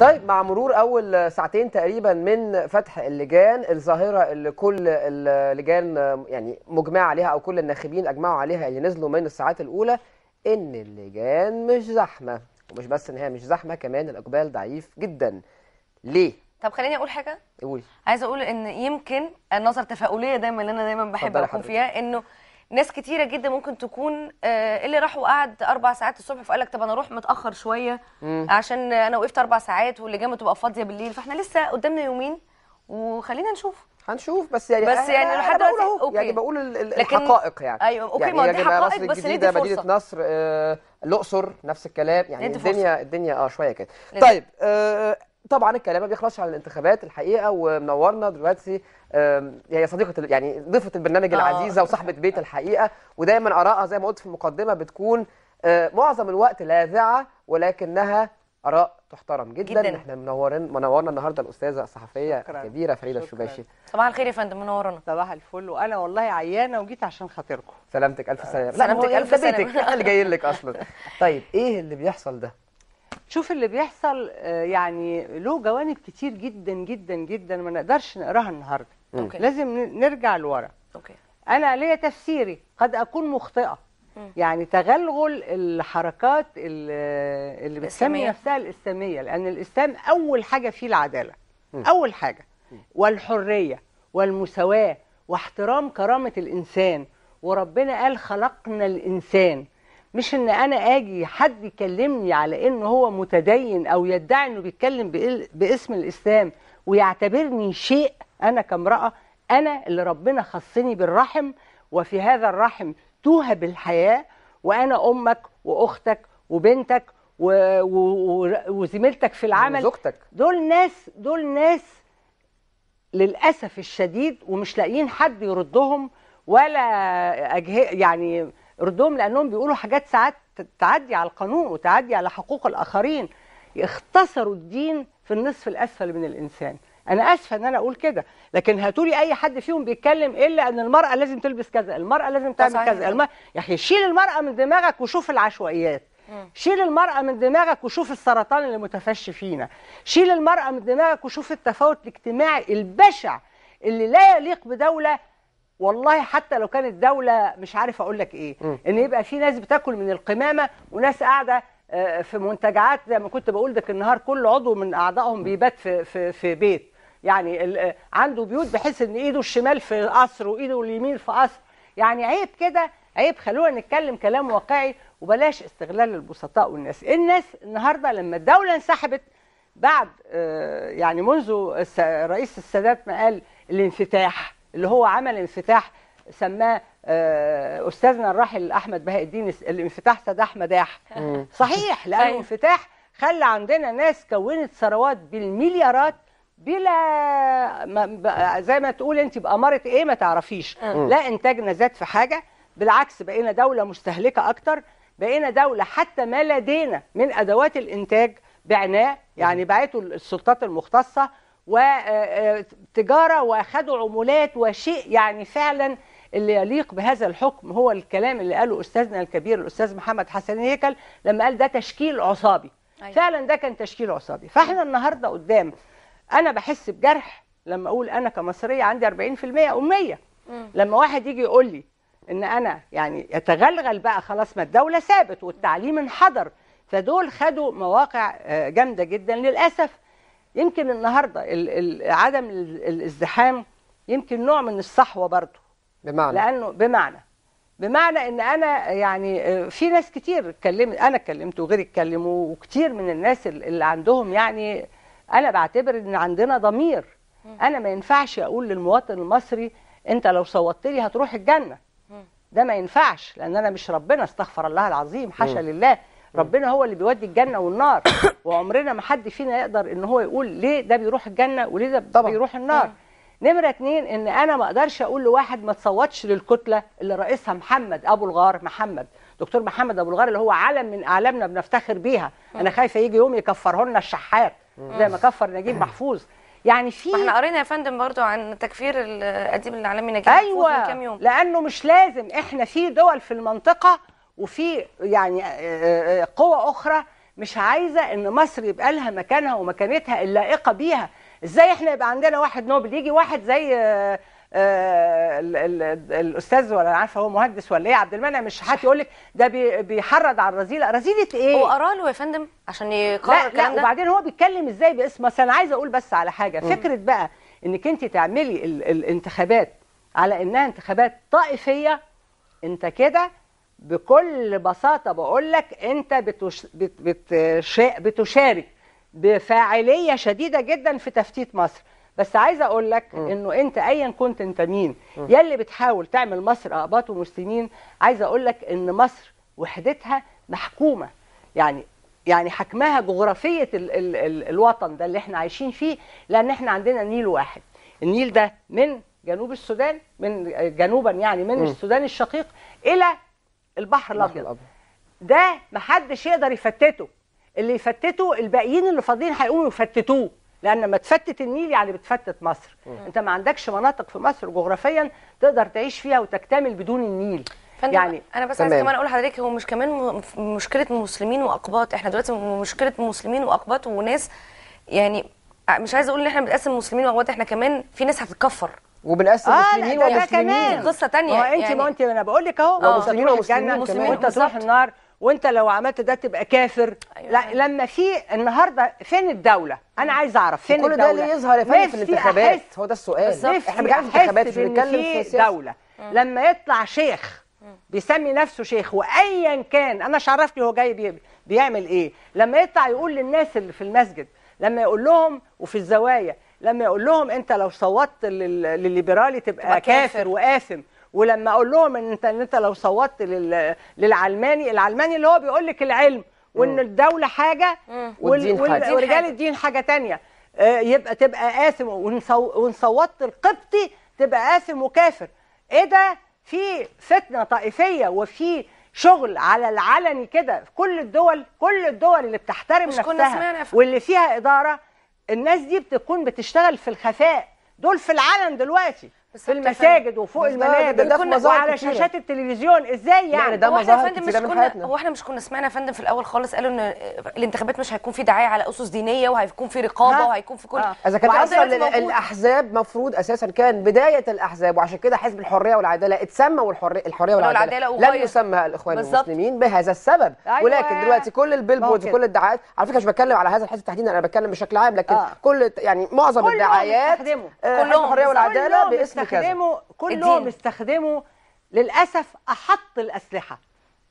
طيب مع مرور اول ساعتين تقريبا من فتح اللجان الظاهره اللي كل اللجان يعني مجمع عليها او كل الناخبين اجمعوا عليها اللي نزلوا من الساعات الاولى ان اللجان مش زحمه ومش بس ان هي مش زحمه كمان الاقبال ضعيف جدا ليه طب خليني اقول حاجه قولي عايزه اقول ان يمكن النظر التفاؤليه دايما اللي انا دايما بحب اكون فيها انه ناس كتيره جدا ممكن تكون آه، اللي راح وقعد اربع ساعات الصبح فقال لك طب انا اروح متاخر شويه عشان انا وقفت اربع ساعات واللجامه تبقى فاضيه بالليل فاحنا لسه قدامنا يومين وخلينا نشوف هنشوف بس يعني بس يعني لحد دلوقتي يعني اوكي يعني بقول الحقائق يعني ايوه اوكي يعني ما دي يعني حقائق بس ليه دي فرصه مدينه نصر آه، الاقصر آه نفس الكلام يعني الدنيا الدنيا اه شويه كده طيب آه طبعا الكلام ما بيخلصش عن الانتخابات الحقيقه ومنورنا دلوقتي هي صديقه يعني ضيفه البرنامج آه. العزيزه وصاحبه بيت الحقيقه ودايما ارائها زي ما قلت في المقدمه بتكون آه، معظم الوقت لاذعه ولكنها اراء تحترم جدا, جداً. احنا منورين منورنا النهارده الاستاذه الصحفيه الكبيره فريده الشباشي صباح الخير يا فندم منورنا صباح الفل وانا والله عيانه وجيت عشان خاطركم سلامتك الف سلامه سلامتك الف سلامه اللي جايين لك اصلا طيب ايه اللي بيحصل ده شوف اللي بيحصل آه، يعني له جوانب كتير جدا جدا جدا ما نقدرش نقراها النهارده أوكي. لازم نرجع لورا أوكي. انا ليا تفسيري قد اكون مخطئه مم. يعني تغلغل الحركات اللي بتسمي نفسها الاسلاميه لان الاسلام اول حاجه فيه العداله مم. اول حاجه مم. والحريه والمساواه واحترام كرامه الانسان وربنا قال خلقنا الانسان مش ان انا اجي حد يكلمني على ان هو متدين او يدعي انه بيتكلم باسم الاسلام ويعتبرني شيء انا كامراه انا اللي ربنا خصني بالرحم وفي هذا الرحم توهب الحياه وانا امك واختك وبنتك وزميلتك في العمل وزوجتك دول ناس دول ناس للاسف الشديد ومش لاقيين حد يردهم ولا أجه... يعني ردهم لانهم بيقولوا حاجات ساعات تعدي على القانون وتعدي على حقوق الاخرين اختصروا الدين في النصف الاسفل من الانسان انا اسفه ان انا اقول كده لكن هاتوا لي اي حد فيهم بيتكلم الا ان المراه لازم تلبس كذا المراه لازم تعمل كذا المرأة... يا اخي شيل المراه من دماغك وشوف العشوائيات شيل المرأة من دماغك وشوف السرطان اللي متفشي فينا شيل المرأة من دماغك وشوف التفاوت الاجتماعي البشع اللي لا يليق بدولة والله حتى لو كانت دولة مش عارف أقول لك إيه م. إن يبقى في ناس بتاكل من القمامة وناس قاعدة آه، في منتجعات زي ما كنت بقول لك النهار كل عضو من أعضائهم بيبات في, في, في بيت يعني آه، عنده بيوت بحيث إن إيده الشمال في قصر وإيده اليمين في قصر يعني عيب كده عيب خلونا نتكلم كلام واقعي وبلاش استغلال البسطاء والناس الناس النهارده لما الدوله انسحبت بعد آه، يعني منذ الرئيس السادات ما قال الانفتاح اللي هو عمل انفتاح سماه آه، استاذنا الراحل احمد بهاء الدين الانفتاح سداح احمداح صحيح لان الانفتاح طيب. خلى عندنا ناس كونت ثروات بالمليارات بلا ما زي ما تقول انت باماره ايه ما تعرفيش لا انتاجنا زاد في حاجه بالعكس بقينا دوله مستهلكه اكتر بقينا دوله حتى ما لدينا من ادوات الانتاج بعناه يعني بعته السلطات المختصه وتجاره آه، آه، واخدوا عمولات وشيء يعني فعلا اللي يليق بهذا الحكم هو الكلام اللي قاله استاذنا الكبير الاستاذ محمد حسن هيكل لما قال ده تشكيل عصابي أيوة. فعلا ده كان تشكيل عصابي فاحنا النهارده قدام انا بحس بجرح لما اقول انا كمصريه عندي 40% اميه م. لما واحد يجي يقول لي ان انا يعني يتغلغل بقى خلاص ما الدوله ثابت والتعليم انحدر فدول خدوا مواقع آه، جامده جدا للاسف يمكن النهارده عدم الازدحام يمكن نوع من الصحوه برضه بمعنى لانه بمعنى بمعنى ان انا يعني آه، في ناس كتير اتكلمت انا اتكلمت وغيري اتكلموا وكتير من الناس اللي عندهم يعني انا بعتبر ان عندنا ضمير انا ما ينفعش اقول للمواطن المصري انت لو صوتت لي هتروح الجنه ده ما ينفعش لان انا مش ربنا استغفر الله العظيم حاشا لله ربنا هو اللي بيودي الجنه والنار وعمرنا ما حد فينا يقدر ان هو يقول ليه ده بيروح الجنه وليه ده طبعا. بيروح النار آه. نمرة اتنين ان انا ما اقدرش اقول لواحد ما تصوتش للكتلة اللي رئيسها محمد ابو الغار محمد دكتور محمد ابو الغار اللي هو علم من اعلامنا بنفتخر بيها آه. انا خايفة يجي يوم يكفره لنا الشحات آه. زي ما كفر نجيب محفوظ يعني في احنا قرينا يا فندم برضو عن تكفير الاديب الاعلامي نجيب أيوة محفوظ من كام يوم لانه مش لازم احنا في دول في المنطقة وفي يعني آه، آه، آه، قوى اخرى مش عايزه ان مصر يبقى لها مكانها ومكانتها اللائقه بيها ازاي احنا يبقى عندنا واحد نوبل يجي واحد زي الاستاذ ولا عارفه هو مهندس ولا ايه عبد المنعم الشحات يقول لك ده بيحرض على الرزيله رزيله ايه هو قرا له يا فندم عشان يقرر لا, لا وبعدين هو بيتكلم ازاي باسم مثلا انا عايزه اقول بس على حاجه فكره بقى انك انت تعملي الانتخابات على انها انتخابات طائفيه انت كده بكل بساطة بقول لك أنت بتش... بت... بتشارك بفاعلية شديدة جدا في تفتيت مصر بس عايز اقول لك انه انت ايا كنت انت مين يلي بتحاول تعمل مصر اقباط ومسلمين عايز اقول لك ان مصر وحدتها محكومه يعني يعني حكمها جغرافيه ال ال ال الوطن ده اللي احنا عايشين فيه لان احنا عندنا نيل واحد النيل ده من جنوب السودان من جنوبا يعني من م. السودان الشقيق الى البحر الابيض ده محدش يقدر يفتته اللي يفتته الباقيين اللي فاضلين هيقوموا يفتتوه لان لما تفتت النيل يعني بتفتت مصر م. انت ما عندكش مناطق في مصر جغرافيا تقدر تعيش فيها وتكتمل بدون النيل يعني انا بس تمام. عايز كمان اقول لحضرتك هو مش كمان مشكله مسلمين واقباط احنا دلوقتي مشكله مسلمين واقباط وناس يعني مش عايز اقول ان احنا بنقسم مسلمين واقباط احنا كمان في ناس هتتكفر وبنقسم آه مسلمين ومسلمين كمان قصه ثانيه ما انت يعني ما انت انا بقول لك اهو آه. مسلمين ومسلمين وانت تروح النار وانت لو عملت ده تبقى كافر أيوة. لا أيوة. لما في النهارده فين الدوله انا عايز اعرف فين كل الدوله كل ده اللي يظهر يا فندم في الانتخابات هو ده السؤال احنا بنتكلم في الانتخابات مش بنتكلم في السياسه دوله لما يطلع شيخ بيسمي نفسه شيخ وايا كان انا مش عرفني هو جاي بيعمل ايه لما يطلع يقول للناس اللي في المسجد لما يقول لهم وفي الزوايا لما يقول لهم انت لو صوتت للليبرالي تبقى كافر, كافر واثم ولما اقول لهم ان انت انت لو صوتت للعلماني العلماني اللي هو بيقول لك العلم وان الدوله حاجه والدين حاجة. ورجال الدين حاجه ثانيه آه، يبقى تبقى آثم ونصوت القبطي تبقى آثم وكافر ايه ده في فتنه طائفيه وفي شغل على العلني كده في كل الدول كل الدول اللي بتحترم نفسها واللي فيها اداره الناس دي بتكون بتشتغل في الخفاء دول في العلن دلوقتي في المساجد وفوق المنابر وعلى شاشات التلفزيون ازاي يعني يعني ده مظاهر احنا مش كنا هو احنا مش كنا سمعنا يا فندم في الاول خالص قالوا ان آه، الانتخابات مش هيكون في دعايه على اسس دينيه وهيكون في رقابه وهيكون في كل آه. اذا كان اصلا الاحزاب مفروض اساسا كان بدايه الاحزاب وعشان كده حزب الحريه والعداله اتسمى والحريه الحريه والعداله لم يسمى الاخوان المسلمين بهذا السبب أيوة. ولكن دلوقتي كل البيلبوردز وكل الدعايات على فكره مش بتكلم على هذا الحزب تحديدا انا بتكلم بشكل عام لكن آه. كل يعني معظم الدعايات كلهم الحريه والعداله باسم استخدمه كلهم استخدموا للاسف احط الاسلحه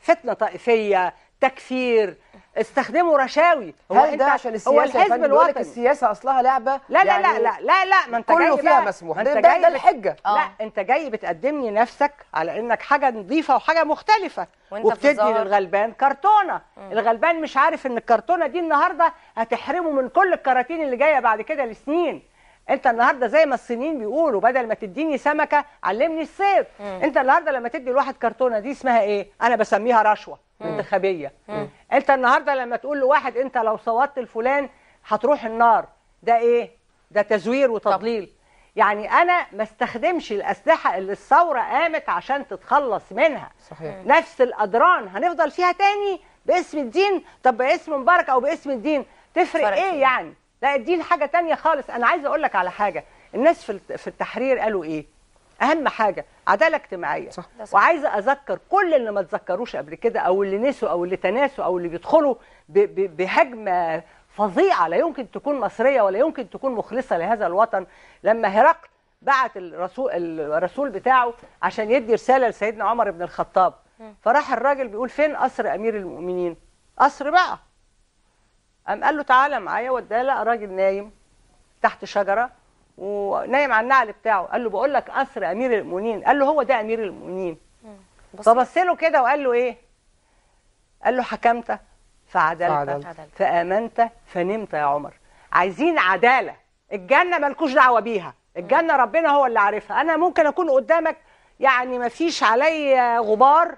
فتنه طائفيه تكفير استخدموا رشاوي هو هل ده عشان السياسه هو الحزب الوطني السياسه اصلها لعبه لا لا يعني لا لا لا لا ما انت كله فيها مسموح انت ده, جاي ده الحجه آه. لا انت جاي بتقدمني نفسك على انك حاجه نظيفه وحاجه مختلفه وبتدي للغلبان كرتونه م. الغلبان مش عارف ان الكرتونه دي النهارده هتحرمه من كل الكراتين اللي جايه بعد كده لسنين انت النهارده زي ما الصينيين بيقولوا بدل ما تديني سمكه علمني مم. انت النهارده لما تدي لواحد كرتونه دي اسمها ايه انا بسميها رشوه انتخابيه انت النهارده لما تقول لواحد انت لو صوتت الفلان هتروح النار ده ايه ده تزوير وتضليل طب. يعني انا ما استخدمش الاسلحه اللي الثوره قامت عشان تتخلص منها صحيح. نفس الادران هنفضل فيها تاني باسم الدين طب باسم مبارك او باسم الدين تفرق ايه يعني لا دي حاجه تانية خالص انا عايزه اقول لك على حاجه الناس في في التحرير قالوا ايه اهم حاجه عداله اجتماعيه صح. وعايزه اذكر كل اللي ما تذكروش قبل كده او اللي نسوا او اللي تناسوا او اللي بيدخلوا بهجمه فظيعه لا يمكن تكون مصريه ولا يمكن تكون مخلصه لهذا الوطن لما هرقل بعت الرسول الرسول بتاعه عشان يدي رساله لسيدنا عمر بن الخطاب فراح الراجل بيقول فين قصر امير المؤمنين قصر بقى قام قال له تعالى معايا وداه لقى راجل نايم تحت شجره ونايم على النعل بتاعه قال له بقول لك قصر امير المؤمنين قال له هو ده امير المؤمنين فبص له كده وقال له ايه قال له حكمت فعدلت, فعدلت. فامنت فنمت يا عمر عايزين عداله الجنه ملكوش دعوه بيها الجنه ربنا هو اللي عارفها انا ممكن اكون قدامك يعني ما فيش علي غبار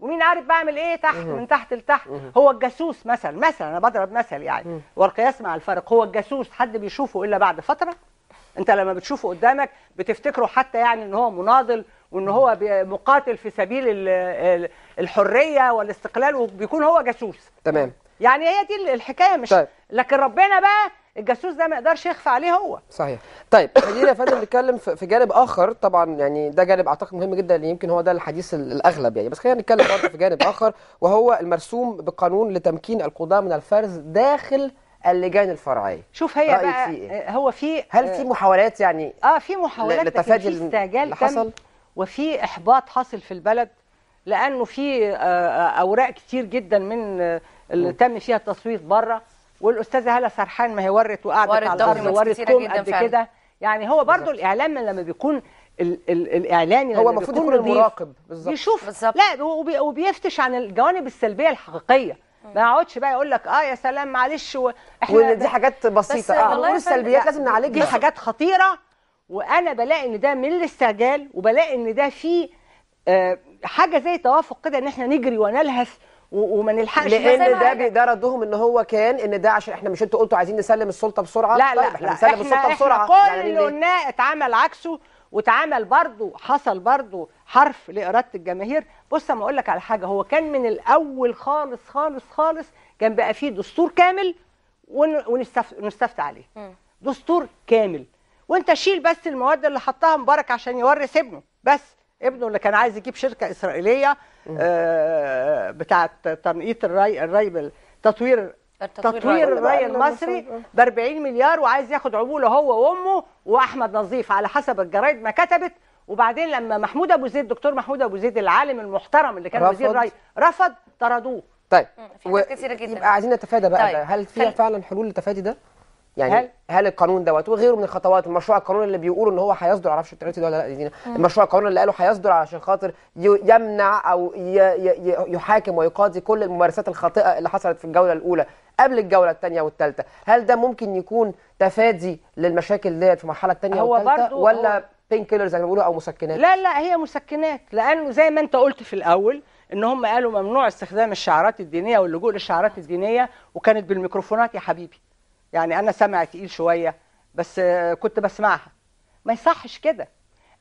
ومين عارف بعمل ايه تحت من تحت لتحت هو الجاسوس مثلا مثلا انا بضرب مثل يعني والقياس مع الفرق هو الجاسوس حد بيشوفه الا بعد فتره انت لما بتشوفه قدامك بتفتكره حتى يعني ان هو مناضل وان هو مقاتل في سبيل الحريه والاستقلال وبيكون هو جاسوس تمام يعني هي دي الحكايه مش طيب. لكن ربنا بقى الجاسوس ده ما يقدرش يخفى عليه هو صحيح طيب خلينا يا فندم نتكلم في جانب اخر طبعا يعني ده جانب اعتقد مهم جدا يمكن هو ده الحديث الاغلب يعني بس خلينا نتكلم برضه في جانب اخر وهو المرسوم بقانون لتمكين القضاء من الفرز داخل اللجان الفرعيه شوف هي بقى فيه إيه؟ هو في هل آه، في محاولات يعني اه في محاولات لتفادي استعجال حصل وفي احباط حاصل في البلد لانه في آه، آه، اوراق كتير جدا من اللي تم فيها التصويت بره والاستاذه هاله سرحان ما هي ورت وقعدت على الارض ورت كوم قد كده يعني هو برضو بالزبط. الاعلام لما بيكون ال ال الاعلاني هو المفروض يكون المراقب بالظبط يشوف بالزبط. لا وبيفتش عن الجوانب السلبيه الحقيقيه ما يقعدش بقى يقول لك اه يا سلام معلش احنا دي حاجات بسيطه اه السلبيات لازم نعالجها دي حاجات خطيره وانا بلاقي ان ده من الاستعجال وبلاقي ان ده فيه آه حاجه زي توافق كده ان احنا نجري ونلهث وما نلحقش لان ده ده ردهم ان هو كان ان ده عشان احنا مش انتوا قلتوا عايزين نسلم السلطه بسرعه لا لا طيب احنا بنسلم السلطه بسرعه كل يعني اتعمل عكسه واتعمل برضه حصل برضه حرف لاراده الجماهير بص اما اقول لك على حاجه هو كان من الاول خالص خالص خالص كان بقى فيه دستور كامل ونستفتى عليه دستور كامل وانت شيل بس المواد اللي حطها مبارك عشان يورث ابنه بس ابنه اللي كان عايز يجيب شركه اسرائيليه بتاعت تنقيط الري الري تطوير تطوير الري المصري ب 40 مليار وعايز ياخد عموله هو وامه واحمد نظيف على حسب الجرايد ما كتبت وبعدين لما محمود ابو زيد دكتور محمود ابو زيد العالم المحترم اللي كان رفض. وزير الري رفض طردوه طيب و... كتيره جدا يبقى عايزين نتفادى بقى طيب. ده. هل في فعلا حلول لتفادي ده يعني هل, هل القانون دوت وغيره من الخطوات المشروع القانون اللي بيقولوا ان هو هيصدر معرفش التعريف ده ولا لا دينا المشروع القانون اللي قالوا هيصدر علشان خاطر يمنع او يحاكم ويقاضي كل الممارسات الخاطئه اللي حصلت في الجوله الاولى قبل الجوله الثانيه والثالثه هل ده ممكن يكون تفادي للمشاكل ديت في المرحله الثانيه والثالثه ولا بين كيلرز زي ما بيقولوا او مسكنات لا لا هي مسكنات لانه زي ما انت قلت في الاول ان هم قالوا ممنوع استخدام الشعارات الدينيه واللجوء للشعارات الدينيه وكانت بالميكروفونات يا حبيبي يعني انا سمع تقيل شويه بس كنت بسمعها ما يصحش كده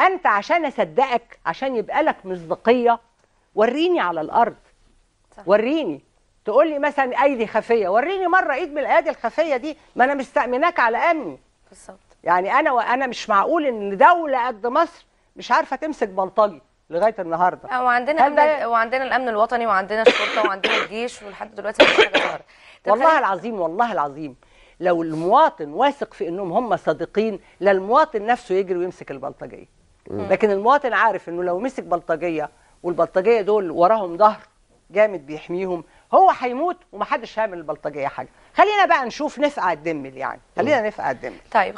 انت عشان اصدقك عشان يبقى لك مصداقيه وريني على الارض صح. وريني تقول لي مثلا ايدي خفيه وريني مره ايد من الايادي الخفيه دي ما انا مستأمناك على امني بالظبط يعني انا وانا مش معقول ان دوله قد مصر مش عارفه تمسك بلطجي لغايه النهارده وعندنا امن وعندنا الامن الوطني وعندنا الشرطه وعندنا الجيش ولحد دلوقتي مفيش حاجه والله العظيم والله العظيم لو المواطن واثق في انهم هم صادقين لا المواطن نفسه يجري ويمسك البلطجيه لكن المواطن عارف انه لو مسك بلطجيه والبلطجيه دول وراهم ظهر جامد بيحميهم هو هيموت ومحدش هيعمل البلطجيه حاجه خلينا بقى نشوف نفقع الدمل يعني خلينا نفقع الدمل طيب